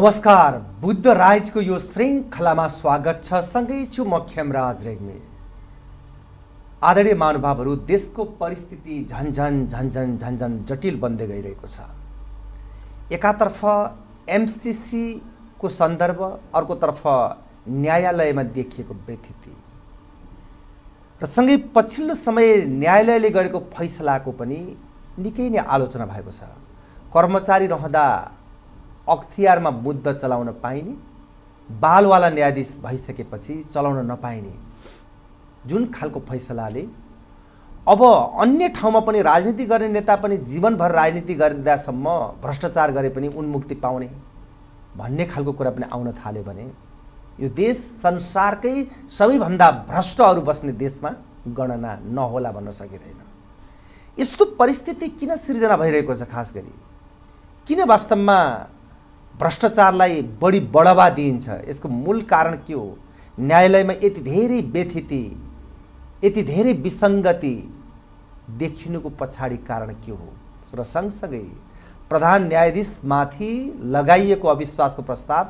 नमस्कार बुद्ध राइजको यो श्रृङ्खलामा स्वागत छ सँगै छु म खेमराज रेग्मे आदरणीय महानुभावहरू देशको परिस्थिति झन्झन झन्झन झन्झन जटिल बन्दै गइरहेको छ एकातर्फ एमसिसीको सन्दर्भ अर्कोतर्फ न्यायालयमा देखिएको व्यथिति र सँगै पछिल्लो समय न्यायालयले गरेको फैसलाको पनि निकै नै आलोचना भएको छ कर्मचारी रहँदा अख्तियारमा बुद्ध चलाउन पाइने बालवाला न्यायाधीश भइसकेपछि चलाउन नपाइने जुन खालको फैसलाले अब अन्य ठाउँमा पनि राजनीति गर्ने नेता पनि जीवनभर राजनीति गर्दासम्म भ्रष्टाचार गरे पनि उन्मुक्ति पाउने भन्ने खालको कुरा पनि आउन थाल्यो भने यो देश संसारकै सबैभन्दा भ्रष्टहरू बस्ने देशमा गणना नहोला भन्न सकिँदैन यस्तो परिस्थिति किन सिर्जना भइरहेको छ खास गरी किन वास्तवमा भ्रष्टाचारलाई बढी बढावा दिइन्छ यसको मूल कारण के हो न्यायालयमा यति धेरै व्यथिति यति धेरै विसङ्गति देखिनुको पछाडि कारण के हो र सँगसँगै प्रधान न्यायाधीशमाथि लगाइएको अविश्वासको प्रस्ताव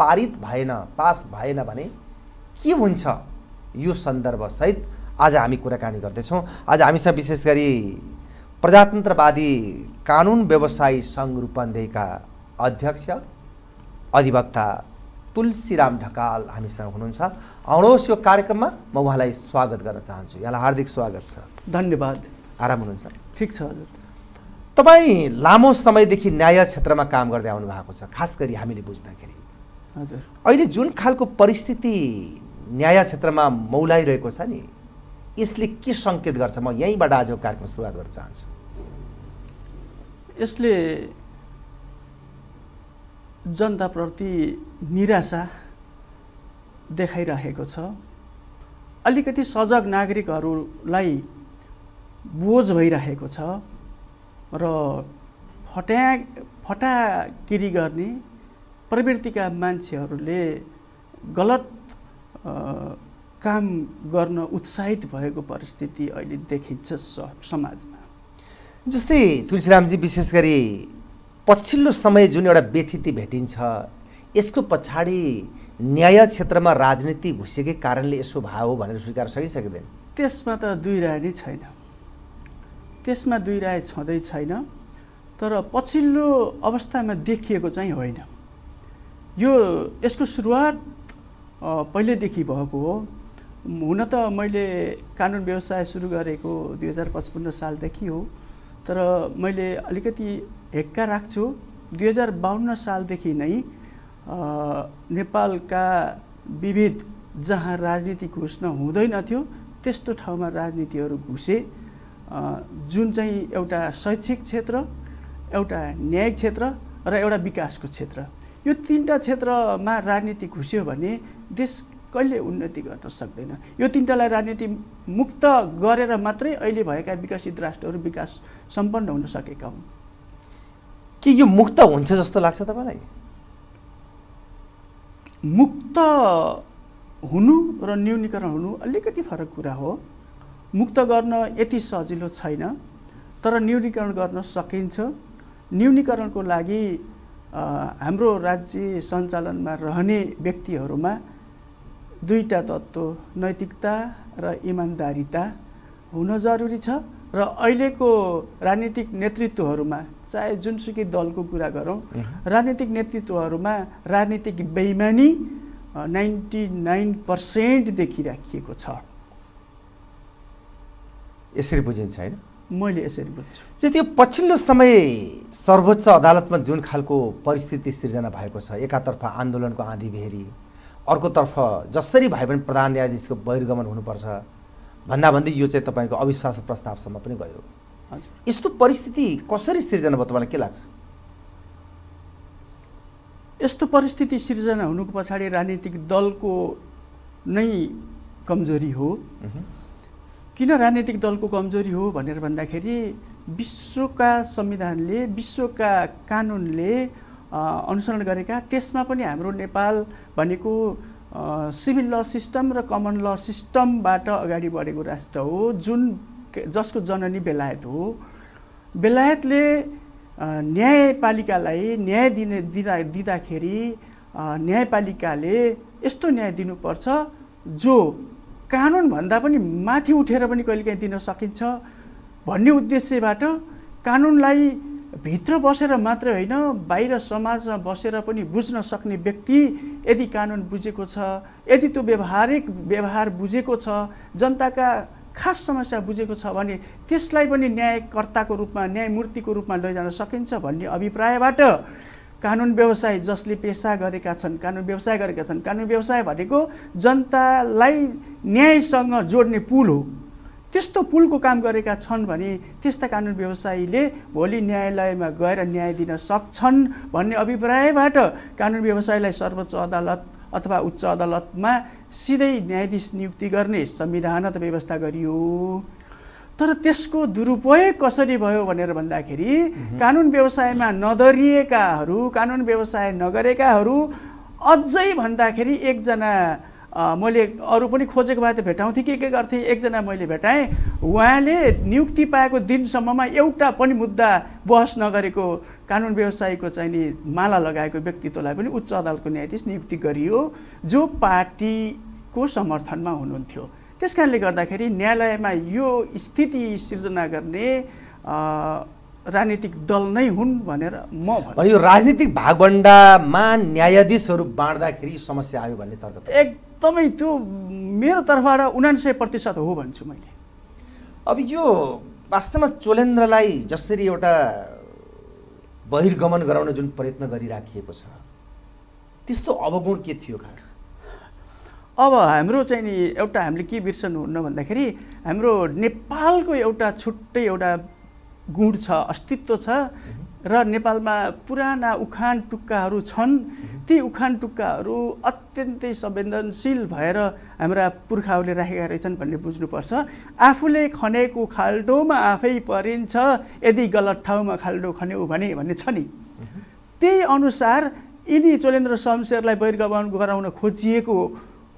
पारित भएन पास भएन भने के हुन्छ यो सन्दर्भसहित आज हामी कुराकानी गर्दैछौँ आज हामीसँग विशेष गरी प्रजातन्त्रवादी कानुन व्यवसायी सङ्घ रूपन्देहीका अध्यक्ष अधिवक्ता तुलसीराम ढकाल हामीसँग हुनुहुन्छ आउनुहोस् यो कार्यक्रममा म उहाँलाई स्वागत गर्न चाहन्छु यहाँलाई हार्दिक स्वागत छ धन्यवाद आराम हुनुहुन्छ ठिक छ हजुर तपाईँ लामो समयदेखि न्याय क्षेत्रमा काम गर्दै आउनु भएको छ खास गरी हामीले बुझ्दाखेरि हजुर अहिले जुन खालको परिस्थिति न्याय क्षेत्रमा मौलाइरहेको छ नि यसले के सङ्केत गर्छ म यहीँबाट आजको कार्यक्रम सुरुवात गर्न चाहन्छु यसले जनताप्रति निराशा देखाइरहेको छ अलिकति सजग नागरिकहरूलाई बोझ भइरहेको छ र फट्या फटाकिरी गर्ने प्रवृत्तिका मान्छेहरूले गलत काम गर्न उत्साहित भएको परिस्थिति अहिले देखिन्छ समाजमा जस्तै तुलसीरामजी विशेष गरी पछिल्लो समय जुन एउटा व्यथिति भेटिन्छ यसको पछाडि न्याय क्षेत्रमा राजनीति घुसेकै कारणले यसो हो भनेर स्वीकार सकिसकिँदैन त्यसमा त दुई राय नै छैन त्यसमा दुई राय छँदै छैन तर पछिल्लो अवस्थामा देखिएको चाहिँ होइन यो यसको सुरुवात पहिल्यैदेखि भएको हो हुन त मैले कानुन व्यवसाय सुरु गरेको दुई हजार पचपन्न सालदेखि हो तर मैले अलिकति हेक्का राख्छु दुई हजार बाहन्न सालदेखि नै नेपालका विविध जहाँ राजनीति घुस्न हुँदैन थियो त्यस्तो ठाउँमा राजनीतिहरू घुसे जुन चाहिँ एउटा शैक्षिक क्षेत्र एउटा न्यायिक क्षेत्र र एउटा विकासको क्षेत्र यो तिनवटा क्षेत्रमा राजनीति घुस्यो भने देश कहिले उन्नति गर्न सक्दैन यो तिनवटालाई राजनीति मुक्त गरेर मात्रै अहिले भएका विकसित राष्ट्रहरू विकास सम्पन्न हुन सकेका हुन् के यो मुक्त हुन्छ जस्तो लाग्छ तपाईँलाई मुक्त हुनु र न्यूनीकरण हुनु अलिकति फरक कुरा हो मुक्त गर्न यति सजिलो छैन तर न्यूनीकरण गर्न सकिन्छ न्यूनीकरणको लागि हाम्रो राज्य सञ्चालनमा रहने व्यक्तिहरूमा दुईवटा तत्त्व नैतिकता र इमान्दारिता हुन जरुरी छ र अहिलेको राजनीतिक नेतृत्वहरूमा चाहे जुनसुकै दलको कुरा गरौँ राजनीतिक नेतृत्वहरूमा राजनीतिक बेइमानी नाइन्टी नाइन पर्सेन्ट देखिराखिएको छ यसरी बुझिन्छ होइन मैले यसरी बुझ्छु त्यो पछिल्लो समय सर्वोच्च अदालतमा जुन खालको परिस्थिति सिर्जना भएको छ एकातर्फ आन्दोलनको आँधी बेहेरी अर्कोतर्फ जसरी भए पनि प्रधान न्यायाधीशको बहिर्गमन हुनुपर्छ भन्दा भन्दै यो चाहिँ तपाईँको अविश्वास प्रस्तावसम्म पनि गयो यस्तो परिस्थिति कसरी सिर्जना भयो तपाईँलाई के लाग्छ यस्तो परिस्थिति सिर्जना हुनुको पछाडि राजनीतिक दलको नै कमजोरी हो किन राजनीतिक दलको कमजोरी हो भनेर भन्दाखेरि विश्वका संविधानले विश्वका कानुनले अनुसरण गरेका त्यसमा पनि हाम्रो नेपाल भनेको सिभिल ल सिस्टम र कमन ल सिस्टमबाट अगाडि बढेको राष्ट्र हो जुन जसको जननी बेलायत हो बेलायतले न्यायपालिकालाई न्याय दिने दिँदा दिँदाखेरि न्यायपालिकाले यस्तो न्याय दिनुपर्छ जो कानुनभन्दा पनि माथि उठेर पनि कहिलेकाहीँ दिन सकिन्छ भन्ने उद्देश्यबाट कानुनलाई भित्र बसेर मात्र होइन बाहिर समाजमा बसेर पनि बुझ्न सक्ने व्यक्ति यदि कानुन बुझेको छ यदि त्यो व्यवहारिक व्यवहार बुझेको छ जनताका खास समस्या बुझेको छ भने त्यसलाई पनि न्यायकर्ताको रूपमा न्यायमूर्तिको रूपमा लैजान सकिन्छ भन्ने अभिप्रायबाट कानुन व्यवसाय जसले पेसा गरेका छन् कानुन व्यवसाय गरेका छन् कानुन व्यवसाय भनेको जनतालाई न्यायसँग जोड्ने पुल हो त्यस्तो पुलको काम गरेका छन् भने त्यस्ता कानुन व्यवसायीले भोलि न्यायालयमा गएर न्याय दिन सक्छन् भन्ने अभिप्रायबाट कानुन व्यवसायलाई सर्वोच्च अदालत अथवा उच्च अदालतमा सिधै न्यायाधीश नियुक्ति गर्ने संविधानत व्यवस्था गरियो तर त्यसको दुरुपयोग कसरी भयो भनेर भन्दाखेरि कानुन व्यवसायमा नदरिएकाहरू कानुन व्यवसाय नगरेकाहरू अझै भन्दाखेरि एकजना मैले अरू पनि खोजेको भए त भेटाउँथेँ के के गर्थेँ एकजना मैले भेटाएँ उहाँले नियुक्ति पाएको दिनसम्ममा एउटा पनि मुद्दा बहस नगरेको कानुन व्यवसायको चाहिँ नि माला लगाएको व्यक्तित्वलाई पनि उच्च अदालतको न्यायाधीश नियुक्ति गरियो जो पार्टीको समर्थनमा हुनुहुन्थ्यो त्यस कारणले गर्दाखेरि न्यायालयमा यो स्थिति सिर्जना गर्ने राजनीतिक दल नै हुन् भनेर म यो राजनीतिक भागभन्डामा न्यायाधीशहरू बाँड्दाखेरि समस्या आयो भन्ने तर्क एकदमै त्यो मेरो तर्फबाट उनान्सय प्रतिशत हो भन्छु मैले अब यो वास्तवमा चोलेन्द्रलाई जसरी एउटा बहिर्गमन गराउन जुन प्रयत्न गरिराखिएको छ त्यस्तो अवगुण के थियो खास अब हाम्रो चाहिँ नि एउटा हामीले के बिर्सनुहुन्न भन्दाखेरि हाम्रो नेपालको एउटा छुट्टै एउटा गुण छ अस्तित्व छ र नेपालमा पुराना उखान टुक्काहरू छन् ती उखान टुक्काहरू अत्यन्तै संवेदनशील भएर हाम्रा पुर्खाहरूले राखेका रहेछन् भन्ने बुझ्नुपर्छ आफूले खनेको खाल्डोमा आफै परिन्छ यदि गलत ठाउँमा खाल्डो खन्यौ भने भन्ने छ नि त्यही अनुसार यिनी चोलेन्द्र शमशेरलाई बहिर्गमन गराउन खोजिएको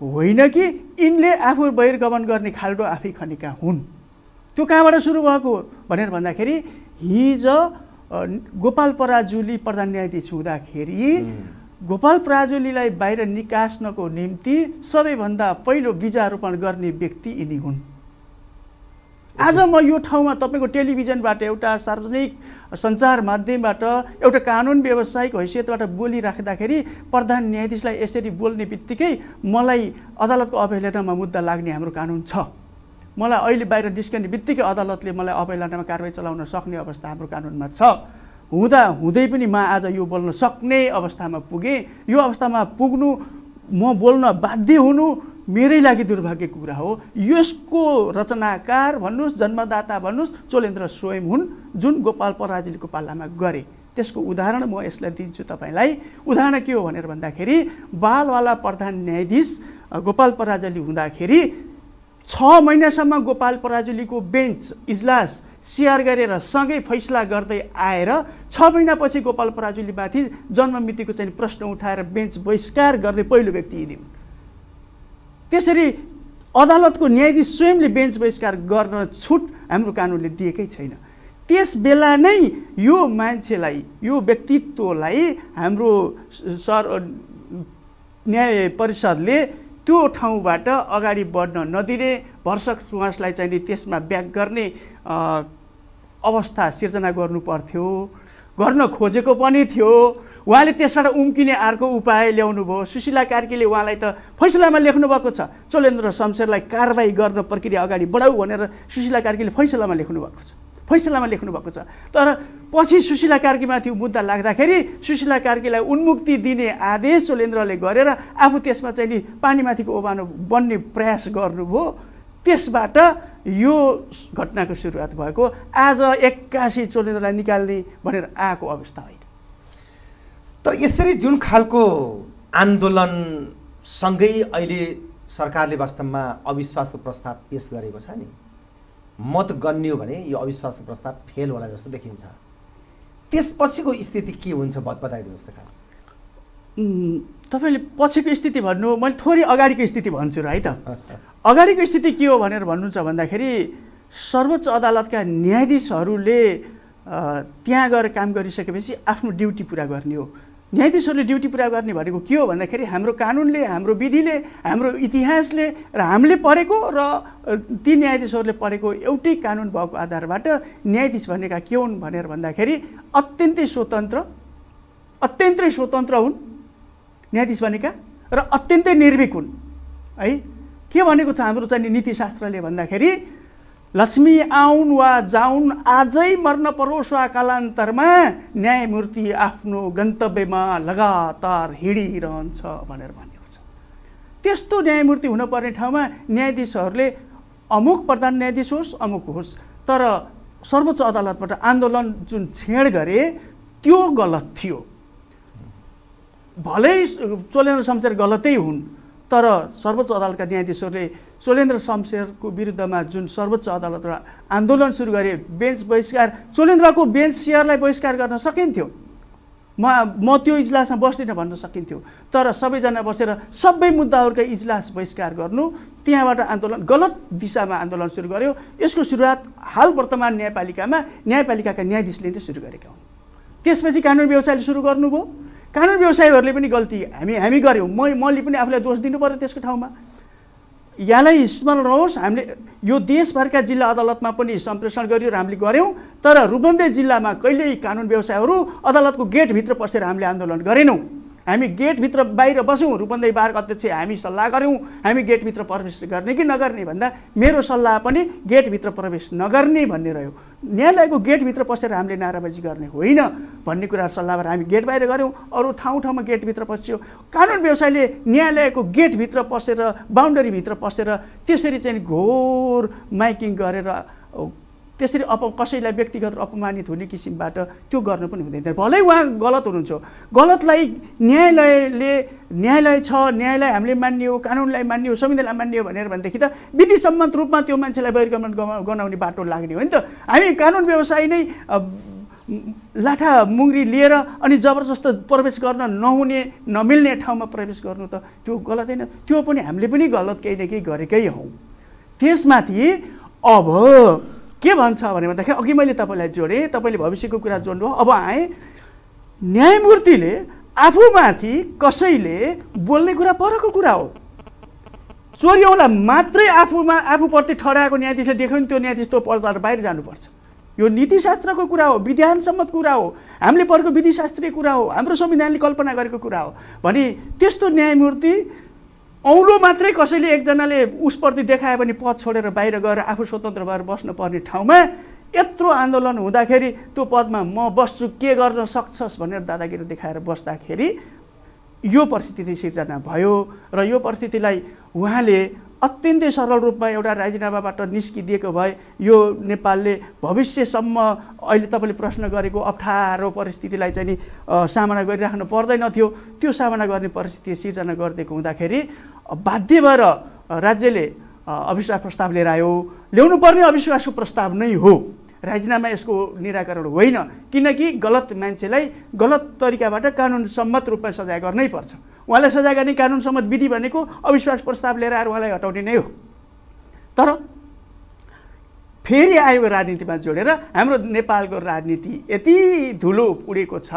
होइन कि यिनले आफू बहिर्गमन गर्ने खाल्डो आफै खनेका हुन् त्यो कहाँबाट सुरु भएको भनेर भन्दाखेरि हिज गोपाल पराजुली प्रधान न्यायाधीश हुँदाखेरि गोपाल पराजुलीलाई बाहिर निकास्नको निम्ति सबैभन्दा पहिलो बिजारोपण गर्ने व्यक्ति यिनी हुन् आज म यो ठाउँमा तपाईँको टेलिभिजनबाट एउटा सार्वजनिक सञ्चार माध्यमबाट एउटा कानुन व्यवसायको हैसियतबाट बोलिराख्दाखेरि प्रधान न्यायाधीशलाई यसरी बोल्ने बित्तिकै मलाई अदालतको अवहेलनामा मुद्दा लाग्ने हाम्रो कानुन छ मलाई अहिले बाहिर निस्कने बित्तिकै अदालतले मलाई अवहेलनामा कारवाही चलाउन सक्ने अवस्था हाम्रो कानुनमा छ हुँदा हुँदै पनि म आज यो बोल्न सक्ने अवस्थामा पुगेँ यो अवस्थामा पुग्नु म बोल्न बाध्य हुनु मेरै लागि दुर्भाग्य कुरा हो यसको रचनाकार भन्नुहोस् जन्मदाता भन्नुहोस् चोलेन्द्र स्वयं हुन् जुन गोपाल पराजुलीको पालामा गरे त्यसको उदाहरण म यसलाई दिन्छु तपाईँलाई उदाहरण के हो भनेर भन्दाखेरि बालवाला प्रधान न्यायाधीश गोपाल पराजली हुँदाखेरि छ महिनासम्म गोपाल पराजुलीको बेन्च इजलास सेयर गरेर सँगै फैसला गर्दै आएर छ महिनापछि गोपाल पराजुलीमाथि जन्ममितिको चाहिँ प्रश्न उठाएर बेन्च बहिष्कार गर्ने पहिलो व्यक्ति यिनी हुन् त्यसरी अदालतको न्यायाधीश स्वयंले बेन्च बहिष्कार गर्न छुट हाम्रो कानुनले दिएकै छैन त्यस बेला नै यो मान्छेलाई यो व्यक्तित्वलाई हाम्रो सर न्याय परिषदले त्यो ठाउँबाट अगाडि बढ्न नदिने भर्सक सुवासलाई चाहिँ त्यसमा ब्याक गर्ने अवस्था सिर्जना गर्नु पर्थ्यो गर्न खोजेको पनि थियो उहाँले त्यसबाट उम्किने अर्को उपाय ल्याउनु भयो सुशीला कार्कीले उहाँलाई त फैसलामा लेख्नु भएको छ चोलेन्द्र शमशेरलाई कारवाही गर्न प्रक्रिया अगाडि बढाऊ भनेर सुशीला कार्कीले फैसलामा लेख्नु भएको छ फैसलामा लेख्नु भएको छ तर पछि सुशीला कार्कीमाथि मुद्दा लाग्दाखेरि सुशीला कार्कीलाई उन्मुक्ति दिने आदेश चोलेन्द्रले गरेर आफू त्यसमा चाहिँ नि पानीमाथिको ओबानो बन्ने प्रयास गर्नुभयो त्यसबाट यो घटनाको सुरुवात भएको आज एक्कासी चोलेन्द्रलाई निकाल्ने भनेर आएको अवस्था होइन तर यसरी जुन खालको आन्दोलनसँगै अहिले सरकारले वास्तवमा अविश्वासको प्रस्ताव पेस गरेको छ नि मत गन्यो भने यो अविश्वासको प्रस्ताव फेल होला जस्तो देखिन्छ त्यसपछिको स्थिति के हुन्छ बताइदिनुहोस् त खास तपाईँले पछिको स्थिति भन्नु मैले थोरै अगाडिको स्थिति भन्छु र है त अगाडिको स्थिति के हो भनेर भन्नुहुन्छ भन्दाखेरि सर्वोच्च अदालतका न्यायाधीशहरूले त्यहाँ गएर काम गरिसकेपछि आफ्नो ड्युटी पुरा गर्ने हो न्यायाधीशहरूले ड्युटी पुरा गर्ने भनेको के हो भन्दाखेरि हाम्रो कानुनले हाम्रो विधिले हाम्रो इतिहासले र हामीले पढेको र ती न्यायाधीशहरूले पढेको एउटै कानुन भएको आधारबाट न्यायाधीश भनेका के हुन् भनेर भन्दाखेरि अत्यन्तै स्वतन्त्र अत्यन्तै स्वतन्त्र हुन् न्यायाधीश भनेका र अत्यन्तै निर्भिक हुन् है के भनेको छ हाम्रो चाहिँ नीतिशास्त्रले भन्दाखेरि लक्ष्मी आउन् वा जाउन् आजै मर्न परोस् वा कालान्तरमा न्यायमूर्ति आफ्नो गन्तव्यमा लगातार हिँडिरहन्छ भनेर भनेको छ त्यस्तो न्यायमूर्ति हुनुपर्ने ठाउँमा न्यायाधीशहरूले अमुक प्रधान न्यायाधीश होस् अमुक होस् तर सर्वोच्च अदालतबाट आन्दोलन जुन छेड गरे त्यो गलत थियो भलै चोलेन्द्र शमशेर गलतै हुन् तर सर्वोच्च अदालतका न्यायाधीशहरूले सोलेन्द्र शमशेरको विरुद्धमा जुन सर्वोच्च अदालतमा आन्दोलन सुरु गरे बेन्च बहिष्कार सोलेन्द्रको बेन्च सेयरलाई बहिष्कार गर्न सकिन्थ्यो म म त्यो इजलासमा बस्दिनँ भन्न सकिन्थ्यो तर सबैजना बसेर सबै मुद्दाहरूका इजलास बहिष्कार गर्नु त्यहाँबाट आन्दोलन गलत दिशामा आन्दोलन सुरु गर्यो यसको सुरुवात हाल वर्तमान न्यायपालिकामा न्यायपालिकाका न्यायाधीशले नै सुरु गरेका हुन् त्यसपछि कानुन व्यवसायले सुरु गर्नुभयो कानुन व्यवसायीहरूले पनि गल्ती हामी हामी गऱ्यौँ म मैले पनि आफूलाई दोष दिनु पऱ्यो त्यसको ठाउँमा यहाँलाई स्मरण रहोस् हामीले यो देशभरका जिल्ला अदालतमा पनि सम्प्रेषण गरियो र हामीले गऱ्यौँ तर रुबन्दे जिल्लामा कहिल्यै कानुन व्यवसायहरू अदालतको गेटभित्र पसेर हामीले आन्दोलन गरेनौँ हामी गेटभित्र बाहिर बस्यौँ रूपन्देही बार अध्यक्ष हामी सल्लाह गऱ्यौँ हामी गेटभित्र प्रवेश गर्ने कि नगर्ने भन्दा मेरो सल्लाह पनि गेटभित्र प्रवेश नगर्ने भन्ने रह्यो न्यायालयको गेटभित्र पसेर हामीले नाराबाजी गर्ने होइन भन्ने कुरा भएर हामी गेट बाहिर गऱ्यौँ अरू ठाउँ ठाउँमा गेटभित्र पस्यो कानुन व्यवसायले न्यायालयको गेटभित्र पसेर बााउन्ड्रीभित्र पसेर त्यसरी चाहिँ घोर माइकिङ गरेर त्यसरी अप कसैलाई व्यक्तिगत अपमानित हुने किसिमबाट त्यो गर्नु पनि हुँदैन भलै उहाँ गलत हुनुहुन्छ गलतलाई न्यायालयले न्यायालय छ न्यायालय हामीले मान्ने हो कानुनलाई मान्ने हो संविधानलाई मान्ने हो भनेर भनेदेखि त विधि सम्मत रूपमा त्यो मान्छेलाई बहिर्गमन गनाउने बाटो लाग्ने हो नि त हामी कानुन व्यवसाय नै लाठा मुङ्री लिएर अनि जबरजस्त प्रवेश गर्न नहुने नमिल्ने ठाउँमा प्रवेश गर्नु त त्यो गलत होइन त्यो पनि हामीले पनि गलत केही न केही गरेकै हौँ त्यसमाथि अब के भन्छ भने भन्दाखेरि अघि मैले तपाईँलाई जोडेँ तपाईँले भविष्यको कुरा जोड्नु अब आएँ न्यायमूर्तिले आफूमाथि कसैले बोल्ने कुरा परको कुरा हो चोर्यौँलाई मात्रै आफूमा आफूप्रति ठहराएको न्यायाधीश देख्यो नि त्यो न्यायाधीश त्यो पदबाट बाहिर जानुपर्छ यो नीतिशास्त्रको कुरा हो विधानसम्मत कुरा हो हामीले पढेको विधिशास्त्रीय कुरा हो हाम्रो संविधानले कल्पना गरेको कुरा हो भने त्यस्तो न्यायमूर्ति औँलो मात्रै कसैले एकजनाले उसप्रति देखायो भने पद छोडेर बाहिर गएर आफू स्वतन्त्र भएर बस्नुपर्ने ठाउँमा यत्रो आन्दोलन हुँदाखेरि त्यो पदमा म बस्छु के गर्न सक्छस् भनेर दादागिरी देखाएर बस्दाखेरि यो परिस्थिति सिर्जना भयो र यो परिस्थितिलाई उहाँले अत्यन्तै सरल रूपमा एउटा राजीनामाबाट निस्किदिएको भए यो नेपालले भविष्यसम्म अहिले तपाईँले प्रश्न गरेको अप्ठ्यारो परिस्थितिलाई चाहिँ नि सामना गरिराख्नु पर्दैनथ्यो त्यो सामना गर्ने परिस्थिति सिर्जना गरिदिएको हुँदाखेरि बाध्य भएर राज्यले अविश्वास प्रस्ताव लिएर आयो ल्याउनु पर्ने अविश्वासको प्रस्ताव नै हो राजीनामा यसको निराकरण होइन किनकि गलत मान्छेलाई गलत तरिकाबाट कानुन सम्मत रूपमा सजाय गर्नै पर्छ उहाँलाई सजाय गर्ने कानुन सम्मत विधि भनेको अविश्वास प्रस्ताव लिएर आएर उहाँलाई हटाउने नै हो तर फेरि आयोग राजनीतिमा जोडेर हाम्रो नेपालको राजनीति यति धुलो उडेको छ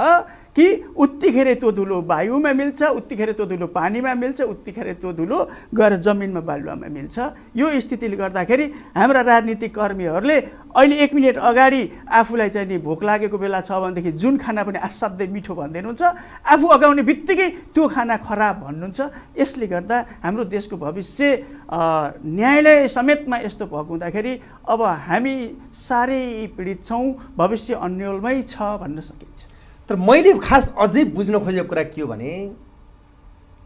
कि उत्तिखेर त्यो धुलो वायुमा मिल्छ उत्तिखेर त्यो धुलो पानीमा मिल्छ उत्तिखेर त्यो धुलो गएर जमिनमा बालुवामा मिल्छ यो स्थितिले गर्दाखेरि हाम्रा राजनीतिक कर्मीहरूले अहिले एक मिनट अगाडि आफूलाई चाहिँ नि भोक लागेको बेला छ भनेदेखि जुन खाना पनि असाध्यै मिठो भनिदिनुहुन्छ आफू अगाउने बित्तिकै त्यो खाना खराब भन्नुहुन्छ यसले गर्दा हाम्रो देशको भविष्य न्यायालय समेतमा यस्तो भएको हुँदाखेरि अब हामी साह्रै पीडित छौँ भविष्य अन्यलमै छ भन्न सकिन्छ तर मैले खास अझै बुझ्न खोजेको कुरा के हो भने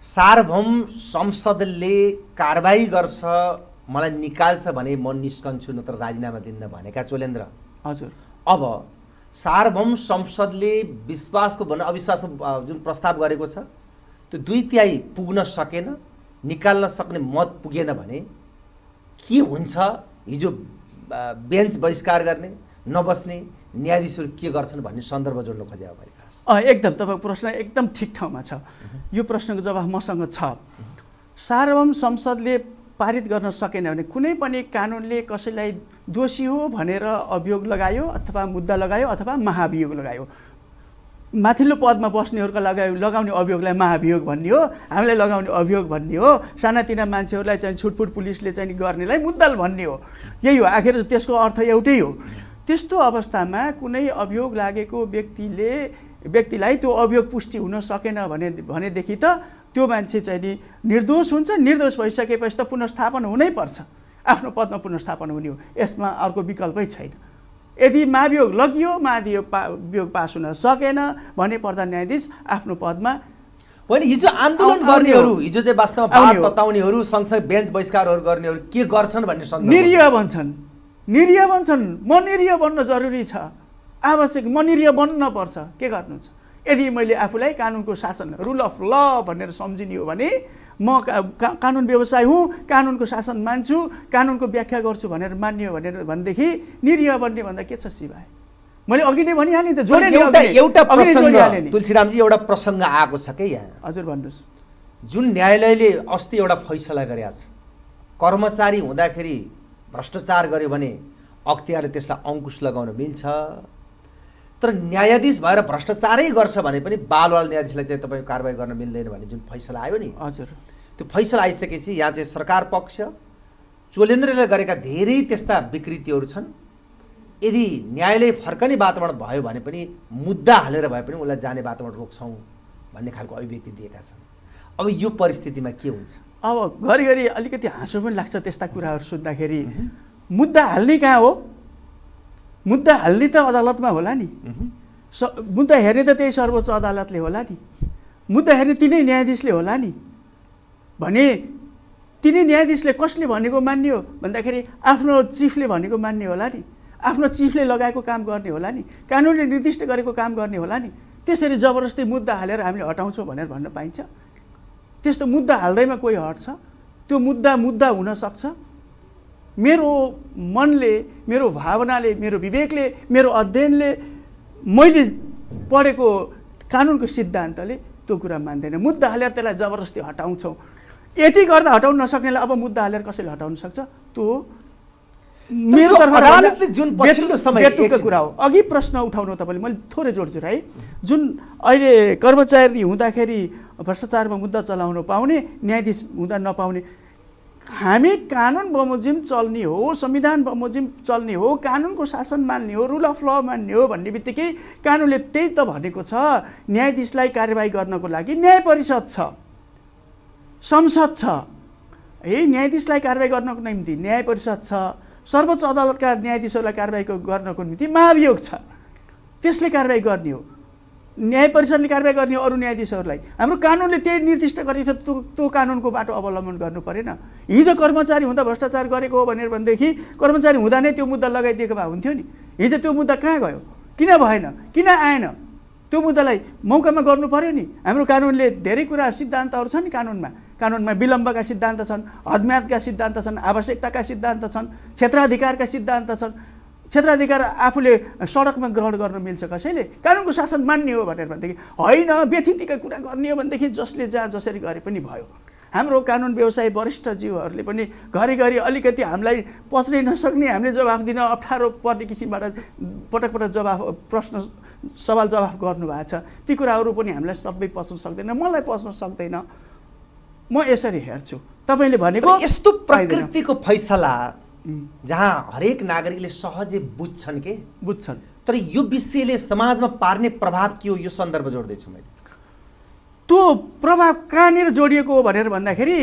सार्वभौम संसदले कारबाही गर्छ मलाई निकाल्छ भने म निस्कन्छु नत्र राजीनामा दिन्न भनेका चोलेन्द्र हजुर अब सार्वभौम संसदले विश्वासको भन अविश्वासको जुन प्रस्ताव गरेको छ त्यो दुई तिहाई पुग्न सकेन निकाल्न सक्ने मत पुगेन भने के हुन्छ हिजो बेन्च बहिष्कार गर्ने नबस्ने न्यायाधीशहरू के गर्छन् भन्ने सन्दर्भ जोड्न खोजेको मैले एकदम तपाईँको प्रश्न एकदम ठिक ठाउँमा छ यो प्रश्नको जवाब मसँग छ सार्वभौम संसदले पारित गर्न सकेन भने कुनै पनि कानुनले कसैलाई दोषी हो भनेर अभियोग लगायो अथवा मुद्दा लगायो अथवा महाभियोग लगायो माथिल्लो पदमा बस्नेहरूका लगायो लगाउने अभियोगलाई महाभियोग भन्ने हो हामीलाई लगाउने अभियोग भन्ने हो सानातिना मान्छेहरूलाई चाहिँ छुटपुट पुलिसले चाहिँ गर्नेलाई मुद्दल भन्ने हो यही हो आखिर त्यसको अर्थ एउटै हो त्यस्तो अवस्थामा कुनै अभियोग लागेको व्यक्तिले व्यक्तिलाई त्यो अभियोग पुष्टि हुन सकेन भने भनेदेखि त त्यो मान्छे चाहिँ नि निर्दोष हुन्छ निर्दोष भइसकेपछि त पुनर्स्थापन हुनैपर्छ आफ्नो पदमा पुनर्स्थापन हुने हो यसमा अर्को विकल्पै छैन यदि महाभियोग लगियो महाभियोग पा वियोग पास हुन सकेन भने प्रधान न्यायाधीश आफ्नो पदमा होइन हिजो आन्दोलन गर्नेहरू हिजो चाहिँ वास्तवमा तताउनेहरू सँगसँगै बेन्च बहिष्कारहरू गर्नेहरू के गर्छन् भन्ने निरीह भन्छन् निरीह बन्छन् म निरीह बन्न जरुरी छ आवश्यक म निरीह बन्न पर्छ के गर्नु यदि मैले आफूलाई कानुनको शासन रुल अफ ल भनेर सम्झिने हो भने म का कानुन व्यवसाय हुँ कानुनको शासन मान्छु कानुनको व्याख्या गर्छु भनेर मान्ने भनेर भनेदेखि निरीह बन्ने भन्दा के छ सिवाय मैले अघि नै भनिहालेँ त जोडे एउटा एउटा तुलसीरामजी एउटा प्रसङ्ग आएको छ क्या यहाँ हजुर भन्नुहोस् जुन न्यायालयले अस्ति एउटा फैसला गरेका छ कर्मचारी हुँदाखेरि भ्रष्टाचार गर्यो भने अख्तियारले त्यसलाई अङ्कुश लगाउन मिल्छ तर न्यायाधीश भएर भ्रष्टाचारै गर्छ भने पनि बालवाल न्यायाधीशलाई चाहिँ तपाईँ कारवाही गर्न मिल्दैन भन्ने जुन फैसला आयो नि हजुर त्यो फैसला आइसकेपछि यहाँ चाहिँ सरकार पक्ष चोलेन्द्रले गरेका धेरै त्यस्ता विकृतिहरू छन् यदि न्यायालय फर्कने वातावरण भयो भने पनि मुद्दा हालेर भए पनि उसलाई जाने वातावरण रोक्छौँ भन्ने खालको अभिव्यक्ति दिएका छन् अब यो परिस्थितिमा के हुन्छ अब घरिघरि अलिकति हाँसो पनि लाग्छ त्यस्ता कुराहरू सुन्दाखेरि मुद्दा हाल्ने कहाँ हो मुद्दा हाल्ने त अदालतमा होला नि स मुद्दा हेर्ने त त्यही सर्वोच्च अदालतले होला नि मुद्दा हेर्ने तिनै न्यायाधीशले होला नि भने तिनै न्यायाधीशले कसले भनेको मान्ने हो भन्दाखेरि आफ्नो चिफले भनेको मान्ने होला नि आफ्नो चिफले लगाएको काम गर्ने होला नि कानुनले निर्दिष्ट गरेको काम गर्ने होला नि त्यसरी जबरजस्ती मुद्दा हालेर हामीले हटाउँछौँ भनेर भन्न पाइन्छ त्यस्तो मुद्दा हाल्दैमा कोही हट्छ त्यो मुद्दा मुद्दा हुनसक्छ मेरो मनले मेरो भावनाले मेरो विवेकले मेरो अध्ययनले मैले पढेको कानुनको सिद्धान्तले त्यो कुरा मान्दैन मुद्दा हालेर त्यसलाई जबरजस्ती हटाउँछौँ यति गर्दा हटाउन नसक्नेलाई अब मुद्दा हालेर कसैले हटाउन सक्छ त्यो मेरो तर्फ जुन बेतुकको कुरा हो अघि प्रश्न उठाउनु तपाईँले मैले थोरै जोड्छु है जुन अहिले कर्मचारी हुँदाखेरि भ्रष्टाचारमा मुद्दा चलाउन पाउने न्यायाधीश हुँदा नपाउने हामी कानुन बमोजिम चल्ने हो संविधान बमोजिम चल्ने हो कानुनको शासन मान्ने हो रुल अफ ल मान्ने हो भन्ने बित्तिकै कानुनले त्यही त भनेको छ न्यायाधीशलाई कारवाही गर्नको लागि न्याय परिषद छ संसद छ है न्यायाधीशलाई कारवाही गर्नको निम्ति न्याय परिषद छ सर्वोच्च अदालतका न्यायाधीशहरूलाई कारवाही गर्नको निम्ति महाभियोग छ त्यसले कारवाही गर्ने हो न्याय परिषदले कारवाही गर्ने अरू न्यायाधीशहरूलाई हाम्रो कानुनले त्यही निर्दिष्ट गरेको छ त्यो त्यो कानुनको बाटो अवलम्बन गर्नु परेन हिजो कर्मचारी हुँदा भ्रष्टाचार गरेको हो भनेर भनेदेखि कर्मचारी हुँदा नै त्यो मुद्दा लगाइदिएको भए हुन्थ्यो नि हिजो त्यो मुद्दा कहाँ गयो किन भएन किन आएन त्यो मुद्दालाई मौकामा गर्नु पऱ्यो नि हाम्रो कानुनले धेरै कुरा सिद्धान्तहरू छन् कानुनमा कानुनमा विलम्बका सिद्धान्त छन् हदम्यादका सिद्धान्त छन् आवश्यकताका सिद्धान्त छन् क्षेत्राधिकारका सिद्धान्त छन् क्षेत्राधिकार आफूले सडकमा ग्रहण गर्न मिल्छ कसैले कानुनको शासन मान्ने हो भनेर भनेदेखि होइन व्यथितिका कुरा गर्ने हो भनेदेखि जसले जहाँ जसरी गरे पनि भयो हाम्रो कानुन व्यवसाय वरिष्ठ जीवहरूले पनि घरिघरि अलिकति हामीलाई पच्नै नसक्ने हामीले जवाफ दिन अप्ठ्यारो पर्ने किसिमबाट पटक पटक जवाफ प्रश्न सवाल जवाफ गर्नुभएको छ ती कुराहरू पनि हामीलाई सबै पच्न सक्दैन मलाई पच्न सक्दैन म यसरी हेर्छु तपाईँले भनेको यस्तो प्रकृतिको फैसला जहाँ हरेक नागरिकले सहजै बुझ्छन् के बुझ्छन् तर यो विषयले समाजमा पार्ने प्रभाव के हो यो सन्दर्भ जोड्दैछु मैले त्यो प्रभाव कहाँनिर जोडिएको हो भनेर भन्दाखेरि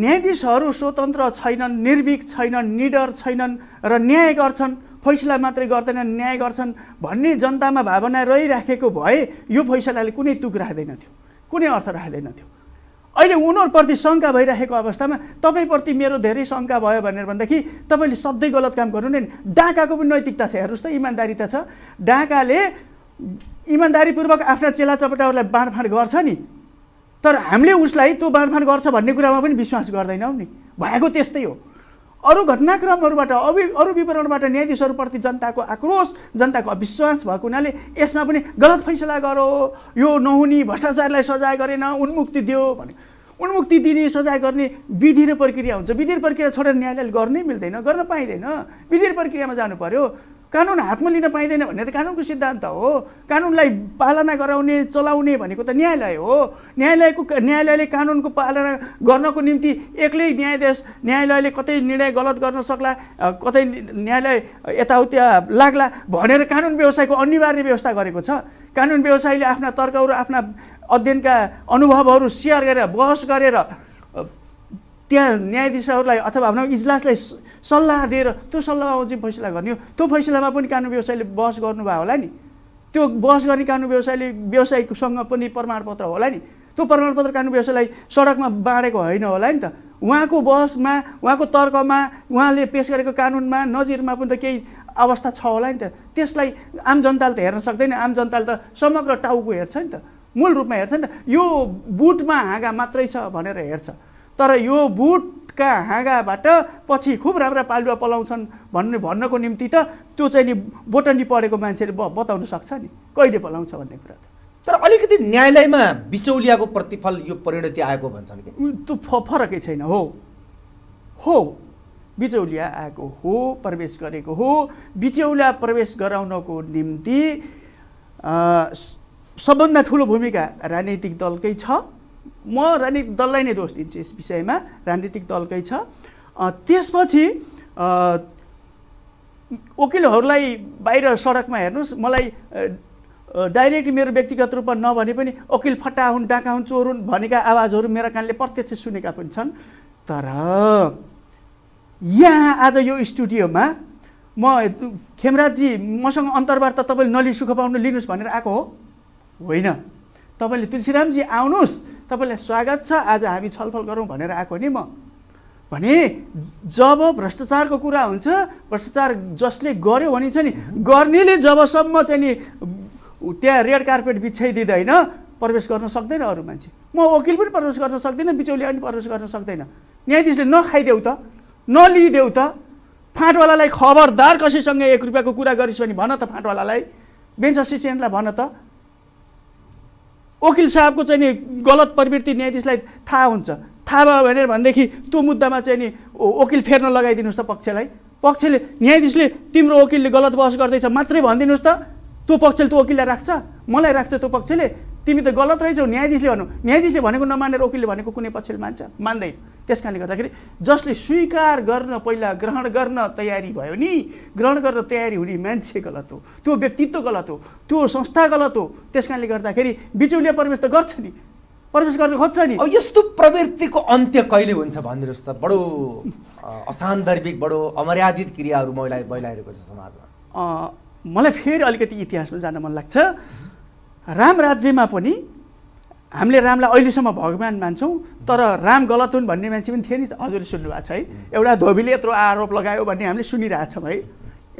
न्यायाधीशहरू स्वतन्त्र छैनन् निर्भिक छैनन् निडर छैनन् र न्याय गर्छन् फैसला मात्रै गर्दैनन् न्याय गर्छन् भन्ने जनतामा भावना रहिराखेको भए यो फैसलाले कुनै तुक राख्दैनथ्यो कुनै अर्थ राख्दैनथ्यो अहिले उनीहरूप्रति शङ्का भइरहेको अवस्थामा तपाईँप्रति मेरो धेरै शङ्का भयो भनेर भन्दाखेरि तपाईँले सधैँ गलत काम गर्नु नै डाकाको पनि नैतिकता छ हेर्नुहोस् त इमान्दारी त छ डाकाले इमान्दारीपूर्वक आफ्ना चेला चेलाचपटाहरूलाई बाँडफाँड गर्छ नि तर हामीले उसलाई त्यो बाँडफाँड गर्छ भन्ने कुरामा पनि विश्वास गर्दैनौँ नि भएको त्यस्तै हो अरू घटनाक्रमहरूबाट अभि अरू विवरणबाट न्यायाधीशहरूप्रति जनताको आक्रोश जनताको अविश्वास भएको हुनाले यसमा पनि गलत फैसला गरो यो नहुने भ्रष्टाचारलाई सजाय गरेन उन्मुक्ति दियो भने उन्मुक्ति दिने सजाय गर्ने विधि र प्रक्रिया हुन्छ विधि र प्रक्रिया छोडेर न्यायालयले गर्नै मिल्दैन गर्न पाइँदैन विधि र प्रक्रियामा जानु पर्यो कानुन हातमा लिन पाइँदैन भन्ने त कानुनको सिद्धान्त हो कानुनलाई पालना गराउने चलाउने भनेको त न्यायालय हो न्यायालयको न्यायालयले कानुनको पालना गर्नको निम्ति एक्लै न्यायाधीश न्यायालयले कतै निर्णय गलत गर्न सक्ला कतै न्यायालय यताउति लाग्ला भनेर कानुन व्यवसायको अनिवार्य व्यवस्था गरेको छ कानुन व्यवसायले आफ्ना तर्कहरू आफ्ना अध्ययनका अनुभवहरू सेयर गरेर बहस गरेर त्यहाँ न्यायाधीशहरूलाई अथवा आफ्नो इजलासलाई सल्लाह दिएर त्यो सल्लाहमा चाहिँ फैसला गर्ने हो त्यो फैसलामा पनि कानुन व्यवसायले बहस गर्नुभयो होला नि त्यो बहस गर्ने कानुन व्यवसायले व्यवसायसँग पनि प्रमाणपत्र होला नि त्यो प्रमाणपत्र कानुन व्यवसायलाई सडकमा बाँडेको होइन होला नि त उहाँको बहसमा उहाँको तर्कमा उहाँले पेस गरेको कानुनमा नजिरमा पनि त केही अवस्था छ होला नि त त्यसलाई आम जनताले त हेर्न सक्दैन आम जनताले त समग्र टाउको हेर्छ नि त मूल रूपमा हेर्छ नि त यो बुटमा हाँगा मात्रै छ भनेर हेर्छ तर यो बुटका हाँगाबाट पछि खुब राम्रा पालुवा पलाउँछन् भन्ने भन्नको निम्ति त त्यो चाहिँ नि बोटनी पढेको मान्छेले बताउन सक्छ नि कहिले पलाउँछ भन्ने कुरा त तर अलिकति न्यायालयमा बिचौलियाको प्रतिफल यो परिणति आएको भन्छन् कि त्यो फ फरकै छैन हो हो बिचौलिया आएको हो प्रवेश गरेको हो बिचौलिया प्रवेश गराउनको निम्ति सबभन्दा ठुलो भूमिका राजनैतिक दलकै छ म राजनीतिक दललाई नै दोष दिन्छु यस विषयमा राजनीतिक दलकै छ त्यसपछि वकिलहरूलाई बाहिर सडकमा हेर्नुहोस् मलाई डाइरेक्ट मेरो व्यक्तिगत रूपमा नभने पनि वकिल फटा हुन् डाका हुन् चोर हुन् भनेका आवाजहरू मेरा कानले प्रत्यक्ष सुनेका पनि छन् तर यहाँ आज यो स्टुडियोमा म खेमराजी मसँग अन्तर्वार्ता तपाईँले नलिसुख सुख पाउनु लिनुहोस् भनेर आएको हो होइन तपाईँले तुलसीरामजी आउनुहोस् तपाईँलाई स्वागत छ आज हामी छलफल गरौँ भनेर आएको नि म भने जब भ्रष्टाचारको कुरा हुन्छ भ्रष्टाचार जसले गर्यो भनिन्छ नि गर्नेले जबसम्म चाहिँ नि त्यहाँ रेड कार्पेट बिछाइदिँदैन प्रवेश गर्न सक्दैन अरू मान्छे म वकिल पनि प्रवेश गर्न सक्दिनँ बिचौलिया पनि प्रवेश गर्न सक्दैन न्यायाधीशले नखाइदेऊ त नलिइदेऊ त फाँटवालालाई खबरदार कसैसँग एक रुपियाँको कुरा गरिस् भने भन त फाँटवालालाई बेन्च असिस्टेन्टलाई भन त वकिल साहबको चाहिँ नि गलत प्रवृत्ति न्यायाधीशलाई थाहा हुन्छ थाहा भयो भनेर भनेदेखि त्यो मुद्दामा चाहिँ नि वकिल फेर्न लगाइदिनुहोस् त पक्षलाई पक्षले न्यायाधीशले तिम्रो वकिलले गलत बहस गर्दैछ मात्रै भनिदिनुहोस् त त्यो पक्षले त्यो वकिललाई राख्छ मलाई राख्छ त्यो पक्षले तिमी त गलत रहेछौ न्यायाधीशले भनौँ न्यायाधीशले भनेको नमानेर वकिलले भनेको कुनै पक्षले मान्छ मान्दैन त्यस कारणले गर्दाखेरि जसले स्वीकार गर्न पहिला ग्रहण गर्न तयारी भयो नि ग्रहण गर्न तयारी हुने मान्छे गलत हो त्यो व्यक्तित्व गलत हो त्यो संस्था गलत हो त्यस कारणले गर्दाखेरि बिचौलिया प्रवेश त गर्छ नि प्रवेश गर्न खोज्छ नि अब यस्तो प्रवृत्तिको अन्त्य कहिले हुन्छ भनिदिनुहोस् त बडो असान्दर्भिक बडो अमर्यादित क्रियाहरू मैला मैलाइरहेको छ समाजमा मलाई फेरि अलिकति इतिहासमा जान मन लाग्छ राम राज्यमा पनि हामीले रामलाई अहिलेसम्म भगवान् मान्छौँ तर राम गलत हुन् भन्ने मान्छे पनि थिए नि हजुरले सुन्नुभएको छ है एउटा धोबीले यत्रो आरोप लगायो भन्ने हामीले सुनिरहेछौँ है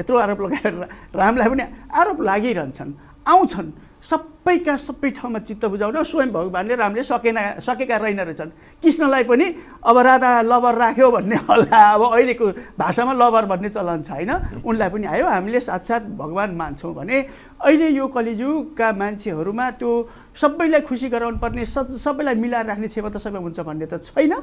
यत्रो आरोप लगाएर रामलाई पनि आरोप लागिरहन्छन् आउँछन् सबैका सबै ठाउँमा चित्त बुझाउन स्वयं भगवान्ले रामले सकेन सकेका रहेन रहेछन् कृष्णलाई पनि अब राधा लबर राख्यो भन्ने होला अब अहिलेको भाषामा लबर भन्ने चलन छ होइन उनलाई पनि आयो हामीले साक्षात् भगवान् मान्छौँ भने अहिले यो कलिजुगका मान्छेहरूमा त्यो सबैलाई खुसी गराउनु पर्ने सबैलाई मिलाएर राख्ने क्षमता सबै हुन्छ भन्ने त छैन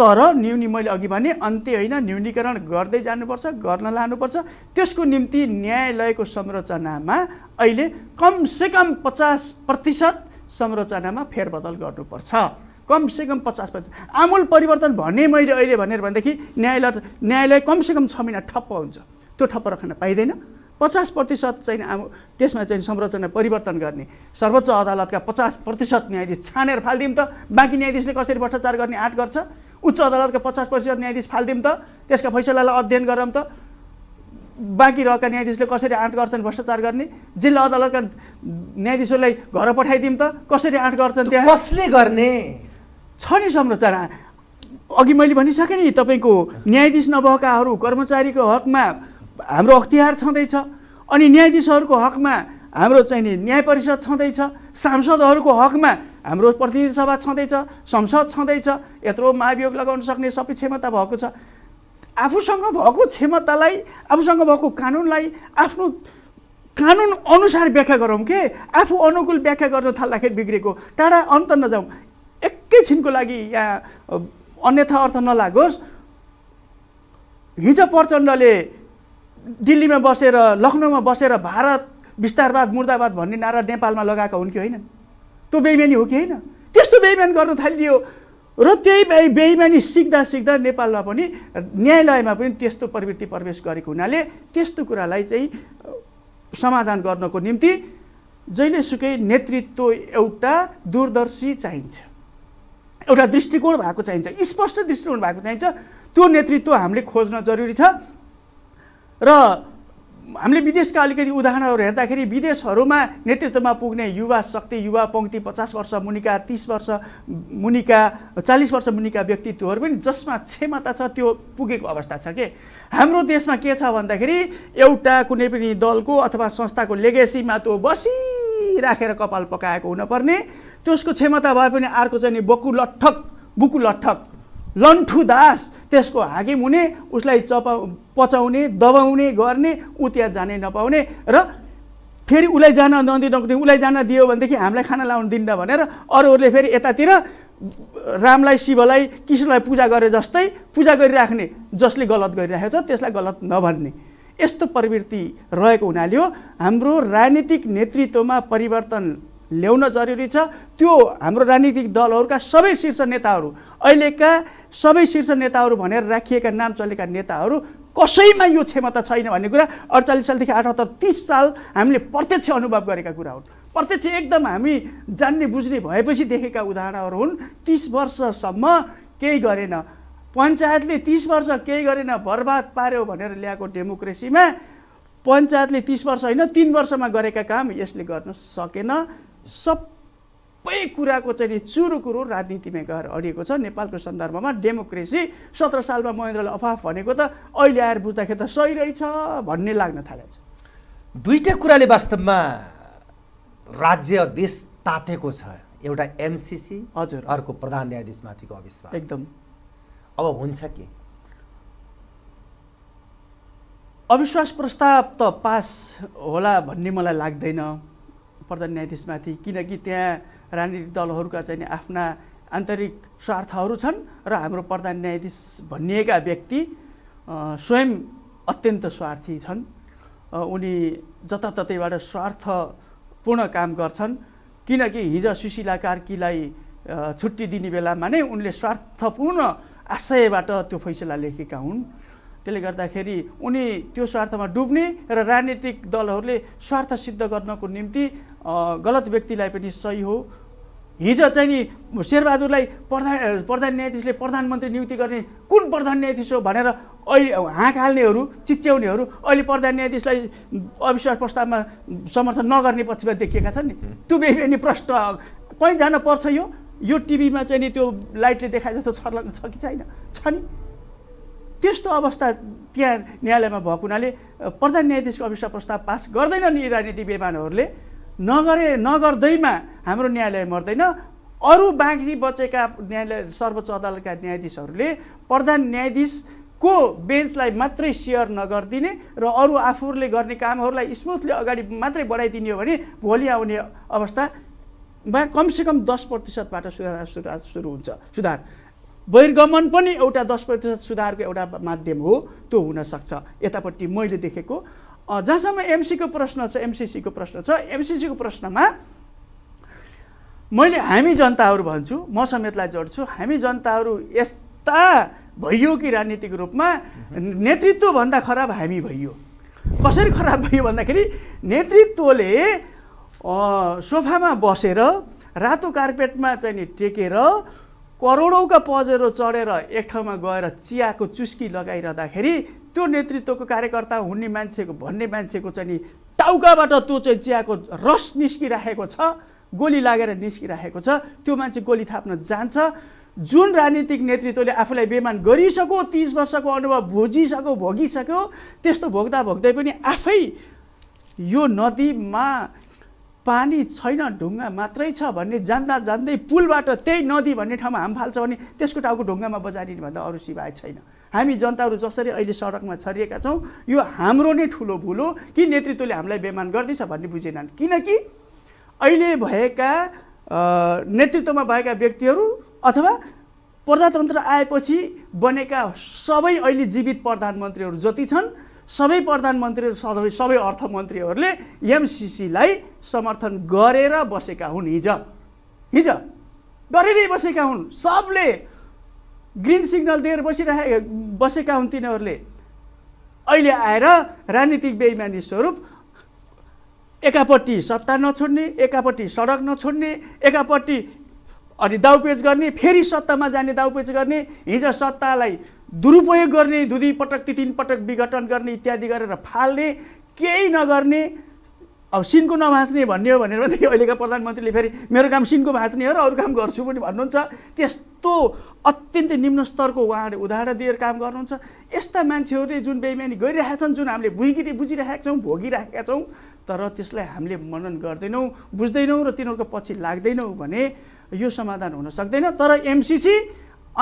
तर न्यूनी मैले अघि भने अन्त्य होइन न्यूनीकरण गर्दै जानुपर्छ गर्न लानुपर्छ त्यसको निम्ति न्यायालयको संरचनामा अहिले कमसेकम पचास प्रतिशत संरचनामा फेरबदल गर्नुपर्छ कमसेकम पचास प्रतिशत आमूल परिवर्तन भने मैले अहिले भनेर भनेदेखि न्यायालय न्यायालय कमसेकम छ महिना ठप्प हुन्छ त्यो ठप्प राख्न पाइँदैन पचास प्रतिशत चाहिँ आमु त्यसमा चाहिँ संरचना परिवर्तन गर्ने सर्वोच्च अदालतका पचास प्रतिशत न्यायाधीश छानेर फालिदिउँ त बाँकी न्यायाधीशले कसरी भ्रष्टाचार गर्ने आँट गर्छ उच्च अदालतका पचास प्रतिशत न्यायाधीश फालिदिउँ त त्यसका फैसलालाई अध्ययन गरौँ त बाँकी रहेका न्यायाधीशले कसरी आँट गर्छन् भ्रष्टाचार गर्ने जिल्ला अदालतका न्यायाधीशहरूलाई घर पठाइदिउँ त कसरी आँट गर्छन् त्यहाँ कसले गर्ने छ नि संरचना अघि मैले भनिसकेँ नि तपाईँको न्यायाधीश नभएकाहरू कर्मचारीको हकमा हाम्रो अख्तियार छँदैछ अनि न्यायाधीशहरूको हकमा हाम्रो चाहिँ नि न्याय परिषद छँदैछ सांसदहरूको हकमा हाम्रो प्रतिनिधि सभा छँदैछ संसद छँदैछ यत्रो महाभियोग लगाउन सक्ने सबै क्षमता भएको छ आफूसँग भएको क्षमतालाई आफूसँग भएको कानुनलाई आफ्नो कानुन अनुसार व्याख्या गरौँ के आफू अनुकूल व्याख्या गर्न थाल्दाखेरि बिग्रेको टाढा अन्त नजाउँ एकैछिनको लागि यहाँ अन्यथा अर्थ नलागोस् हिजो प्रचण्डले दिल्लीमा बसेर लखनऊमा बसेर भारत विस्तारवाद मुर्दाबाद भन्ने नारा नेपालमा लगाएको हुन् कि होइनन् त्यो बेइमानी हो कि होइन त्यस्तो बेइमान गर्न थालियो र त्यही बेइमानी सिक्दा सिक्दा नेपालमा पनि न्यायालयमा पनि त्यस्तो प्रवृत्ति प्रवेश गरेको हुनाले त्यस्तो कुरालाई चाहिँ समाधान गर्नको निम्ति जहिलेसुकै नेतृत्व एउटा दूरदर्शी चाहिन्छ एउटा दृष्टिकोण भएको चाहिन्छ स्पष्ट दृष्टिकोण भएको चाहिन्छ त्यो नेतृत्व हामीले खोज्न जरुरी छ र हामीले विदेशका अलिकति उदाहरणहरू हेर्दाखेरि विदेशहरूमा नेतृत्वमा पुग्ने युवा शक्ति युवा पङ्क्ति पचास वर्ष मुनिका तिस वर्ष मुनिका चालिस वर्ष मुनिका व्यक्तित्वहरू पनि जसमा क्षमता छ त्यो पुगेको अवस्था छ के हाम्रो देशमा के छ भन्दाखेरि एउटा कुनै पनि दलको अथवा संस्थाको लेगेसीमा त्यो बसिराखेर कपाल पकाएको हुनपर्ने त्यसको क्षमता भए पनि अर्को चाहिँ नि बक्कु बुकुलट्ठक लन्ठु दास त्यसको हाकिम हुने उसलाई चपा पचाउने दबाउने गर्ने ऊ त्यहाँ जानै नपाउने र फेरि उसलाई जान नदिन उसलाई जान दियो भनेदेखि हामीलाई खाना लाउनु दिन्न भनेर अरूहरूले फेरि यतातिर रामलाई शिवलाई कृष्णलाई पूजा गरे जस्तै पूजा गरिराख्ने जसले गलत गरिराखेको छ त्यसलाई गलत नभन्ने यस्तो प्रवृत्ति रहेको हुनाले हो हाम्रो राजनीतिक नेतृत्वमा परिवर्तन ल्याउन जरुरी छ त्यो हाम्रो राजनीतिक दलहरूका सबै शीर्ष नेताहरू अहिलेका सबै शीर्ष नेताहरू भनेर राखिएका नाम चलेका नेताहरू कसैमा यो क्षमता छैन भन्ने कुरा अडचालिस सालदेखि अठहत्तर तिस साल हामीले प्रत्यक्ष अनुभव गरेका कुरा हुन् प्रत्यक्ष एकदम हामी जान्ने बुझ्ने भएपछि देखेका उदाहरणहरू हुन् तिस वर्षसम्म केही गरेन पञ्चायतले तिस वर्ष केही गरेन बर्बाद पार्यो भनेर ल्याएको डेमोक्रेसीमा पञ्चायतले तिस वर्ष होइन तिन वर्षमा गरेका काम यसले गर्न सकेन सब सबै कुराको चाहिँ चुरु कुरो राजनीतिमै गएर अडिएको छ नेपालको सन्दर्भमा डेमोक्रेसी सत्र सालमा महेन्द्रले अफाफ भनेको त अहिले आएर बुझ्दाखेरि त सही रहेछ भन्ने लाग्न थालेको छ दुईवटा कुराले वास्तवमा राज्य देश तातेको छ एउटा एमसिसी हजुर अर्को प्रधान न्यायाधीशमाथिको अविश्वास एकदम अब हुन्छ के अविश्वास प्रस्ताव त पास होला भन्ने मलाई लाग्दैन प्रधान न्यायाधीशमाथि किनकि त्यहाँ राजनीतिक दलहरूका चाहिँ आफ्ना आन्तरिक स्वार्थहरू छन् र हाम्रो प्रधान न्यायाधीश भनिएका व्यक्ति स्वयं अत्यन्त स्वार्थी छन् उनी जताततैबाट स्वार्थपूर्ण काम गर्छन् किनकि हिजो सुशीला कार्कीलाई छुट्टी दिने बेलामा नै उनले स्वार्थपूर्ण आशयबाट त्यो फैसला लेखेका हुन् त्यसले गर्दाखेरि उनी त्यो स्वार्थमा डुब्ने र राजनीतिक दलहरूले स्वार्थ सिद्ध गर्नको निम्ति गलत व्यक्तिलाई पनि सही हो हिजो चाहिँ नि शेरबहादुरलाई प्रधान प्रधान न्यायाधीशले प्रधानमन्त्री नियुक्ति गर्ने कुन प्रधान न्यायाधीश हो भनेर अहिले हाँक हाल्नेहरू चिच्याउनेहरू अहिले प्रधान न्यायाधीशलाई अविश्वास प्रस्तावमा समर्थन नगर्ने पछिमा देखिएका छन् नि त्यो बेबेनी प्रश्न कहीँ जान पर्छ यो यो टिभीमा चाहिँ नि त्यो लाइटले देखाए जस्तो छर्लङ्ग छ कि छैन छ नि त्यस्तो अवस्था त्यहाँ न्यायालयमा भएको हुनाले प्रधान न्यायाधीशको अविश्वास प्रस्ताव पास गर्दैनन् यी राजनीति बेमानहरूले नगरे नगर्दैमा हाम्रो न्यायालय मर्दैन अरू बाँकी बचेका न्यायालय सर्वोच्च अदालतका न्यायाधीशहरूले प्रधान न्यायाधीशको बेन्चलाई मात्रै सेयर नगरिदिने र अरू आफूले गर्ने कामहरूलाई स्मुथली अगाडि मात्रै बढाइदिने हो भने भोलि आउने अवस्थामा कमसेकम दस प्रतिशतबाट सुधार सुधार सुरु हुन्छ सुधार बहिर्गमन पनि एउटा दस प्रतिशत सुधारको एउटा माध्यम हो त्यो हुनसक्छ यतापट्टि मैले देखेको जहाँसम्म एमसीको प्रश्न छ एमसिसीको प्रश्न छ एमसिसीको प्रश्नमा मैले हामी जनताहरू भन्छु म समेतलाई जोड्छु हामी जनताहरू यस्ता भइयो कि राजनीतिक रूपमा नेतृत्वभन्दा खराब हामी भइयो कसरी खराब भयो भन्दाखेरि नेतृत्वले सोफामा बसेर रातो कार्पेटमा चाहिँ नि टेकेर करोडौँका पजेरो चढेर एक ठाउँमा गएर चियाको चुस्की लगाइरहँदाखेरि त्यो नेतृत्वको कार्यकर्ता हुने मान्छेको भन्ने मान्छेको चाहिँ नि टाउकाबाट त्यो चाहिँ चियाको रस निस्किराखेको छ गोली लागेर निस्किराखेको छ त्यो मान्छे गोली थाप्न जान्छ जुन राजनीतिक नेतृत्वले आफूलाई बेमान गरिसक्यो तिस वर्षको अनुभव भोजिसक्यो भोगिसक्यो त्यस्तो भोग्दा भोग्दै पनि आफै यो नदीमा पानी छैन ढुङ्गा मात्रै छ भन्ने जान्दा जान्दै पुलबाट त्यही नदी भन्ने ठाउँमा हाम फाल्छ भने त्यसको टाउको ढुङ्गामा भन्दा अरू सिवाय छैन हामी जनताहरू जसरी अहिले सडकमा छरिएका छौँ यो हाम्रो नै ठुलो भुल हो कि नेतृत्वले हामीलाई बेमान गर्दैछ भन्ने बुझेनन् किनकि अहिले भएका नेतृत्वमा भएका व्यक्तिहरू अथवा प्रजातन्त्र आएपछि बनेका सबै अहिले जीवित प्रधानमन्त्रीहरू जति छन् सबै प्रधानमन्त्रीहरू सबै सबै अर्थमन्त्रीहरूले एमसिसीलाई समर्थन गरेर बसेका हुन् हिज हिज गरेरै बसेका हुन् सबले ग्रिन सिग्नल दिएर बसिराखे बसेका हुन् तिनीहरूले अहिले आएर राजनीतिक बेइमानी स्वरूप एकापट्टि सत्ता नछोड्ने एकापट्टि सडक नछोड्ने एकापट्टि अनि दाउपेच गर्ने फेरि सत्तामा जाने दाउपेच गर्ने हिजो सत्तालाई दुरुपयोग गर्ने दुई दुई पटक ती तिन पटक विघटन गर्ने इत्यादि गरेर फाल्ने केही नगर्ने अब सिन्को नभाँच्ने भन्ने हो भनेर भन्दाखेरि अहिलेका प्रधानमन्त्रीले फेरि मेरो काम सिन्को भाँच्ने हो र अरू काम गर्छु पनि भन्नुहुन्छ त्यस कस्तो अत्यन्तै निम्न स्तरको उहाँहरूले उदाहरण दिएर काम गर्नुहुन्छ यस्ता मान्छेहरूले जुन बेइमानी गरिरहेका छन् जुन हामीले भुइँगिरी बुझिरहेका छौँ भोगिरहेका छौँ तर त्यसलाई हामीले मनन गर्दैनौँ बुझ्दैनौँ र तिनीहरूको पछि लाग्दैनौँ भने यो समाधान हुन सक्दैन तर एमसिसी